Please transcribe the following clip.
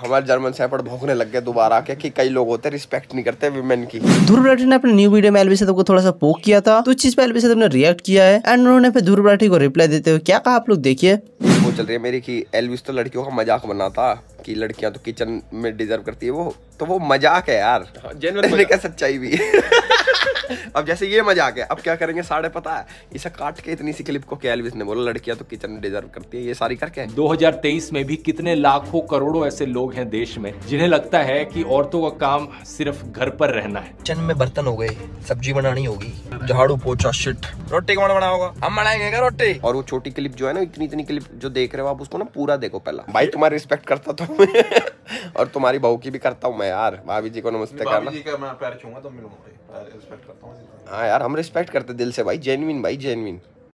हमारे German shepherd भोंकने लग गए दोबारा के कि कई लोग होते हैं रिस्पेक्ट नहीं करते वुमेन की ध्रुव राठी ने अपने न्यू वीडियो में एलबी से को तो थोड़ा सा पोक किया था तो इस चीज पे एलबी से तो ने रिएक्ट किया है एंड उन्होंने फिर ध्रुव राठी को रिप्लाई देते हुए क्या कहा आप लोग देखिए वो चल रही है मेरी की एलविस तो लड़कियों का मजाक बनाता की कि लड़कियां तो किचन में डिजर्व करती है वो तो वो मजाक है यार हाँ, क्या सच्चाई भी अब जैसे ये मजाक है अब क्या करेंगे साढ़े पता है इसे काट के इतनी सी क्लिप को क्या एलविस ने बोला लड़कियां तो किचन डिजर्व करती है ये सारी करके तेईस में भी कितने लाखों करोड़ों ऐसे लोग हैं देश में जिन्हें लगता है की औरतों का काम सिर्फ घर पर रहना है किचन में बर्तन हो गए सब्जी बनानी होगी झाड़ू पोछा शिट रोटी कौन बनाओगा हम बनाएंगे रोटी और वो छोटी क्लिप जो है ना इतनी इतनी क्लिप जो देख रहे हो आप उसको ना पूरा देखो पहला भाई तुम्हारा रिस्पेक्ट करता तो और तुम्हारी बहू की भी करता हूँ मैं यार भाभी जी को नमस्ते करना हाँ यार हम रिस्पेक्ट करते दिल से भाई जेनविन भाई जेनविन